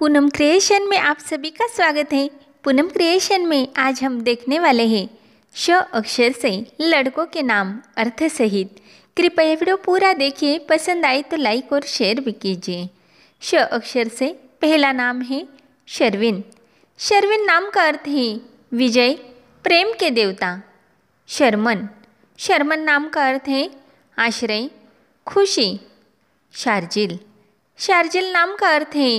Poonam creation में आप सभी का स्वागत है पूनम क्रिएशन में आज हम देखने वाले हैं श अक्षर से लड़कों के नाम अर्थ सहित कृपया वीडियो पूरा देखिए पसंद आए तो लाइक और शेयर भी कीजिए श अक्षर से पहला नाम है शर्विन शर्विन नाम का अर्थ है विजय प्रेम के देवता शर्मन शर्मन नाम का अर्थ है आश्रय खुशी शार्जिल शार्जिल नाम का अर्थ है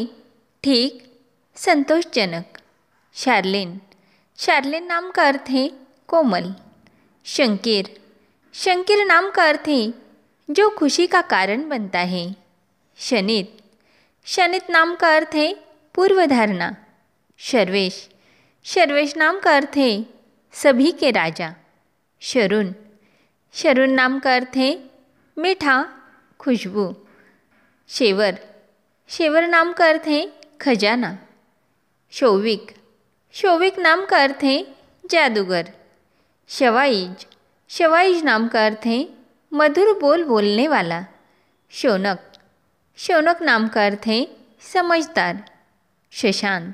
ठीक संतोषजनक शार्लिन शार्लिन नाम का अर्थ है कोमल शंकिर शंकिर नाम का अर्थ है जो खुशी का कारण बनता है शनित शनित नाम का अर्थ है पूर्व धारणा शर्वेश शर्वेश नाम का अर्थ है सभी के राजा शरुण शरुण नाम का अर्थ है मीठा खुशबू शेवर शेवर नाम का अर्थ है खजाना शोविक शोविक नाम का अर्थ है जादूगर शवाइज शवाइज नाम का अर्थ है मधुर बोल बोलने वाला शौनक शौनक नाम का अर्थ है समझदार शशांत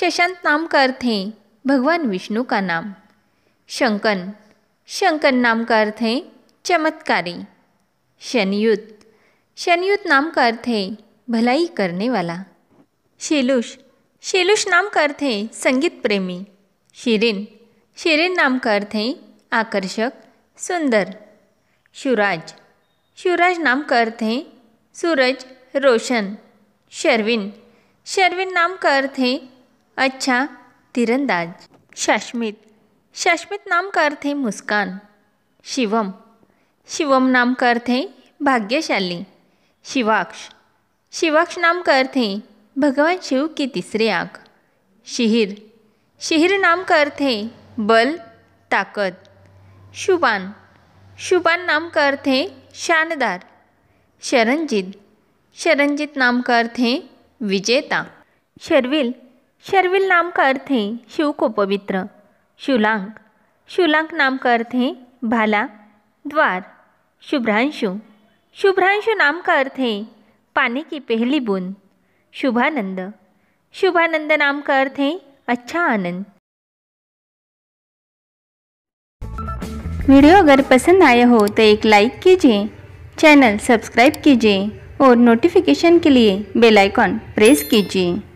शशांत नाम का अर्थ है भगवान विष्णु का नाम शंकन शंकन नाम का अर्थ है चमत्कारी शनियुत शनियुत नाम का अर्थ है भलाई करने वाला शेलुष शेलुष नाम कर थे संगीत प्रेमी शिरीन शिरीन नाम अर्थ थे आकर्षक सुंदर शिवराज शिवराज नाम अर्थ थे सूरज रोशन शर्विन शर्विन नाम अर्थ थे अच्छा तीरंदाज शाश्मित शाश्मित नाम अर्थ थे मुस्कान शिवम शिवम नाम अर्थ थे भाग्यशाली शिवाक्ष शिवाक्ष नाम अर्थ थे भगवान शिव के तीसरे आँख शिहिर शिहिर नाम का अर्थ है बल ताकत शुभान शुभान नाम का अर्थ है शानदार शरणजीत शरणजीत नाम का अर्थ है विजेता शर्विल शर्विल नाम का अर्थ है शिव को पवित्र शुलांक शुलांक नाम का अर्थ है भाला द्वार शुभ्रांशु शुभ्रांशु नाम का अर्थ है पानी की पहली बूंद शुभानंद शुभानंद नाम का अर्थ है अच्छा आनंद वीडियो अगर पसंद आया हो तो एक लाइक कीजिए चैनल सब्सक्राइब कीजिए और नोटिफिकेशन के लिए बेल आइकॉन प्रेस कीजिए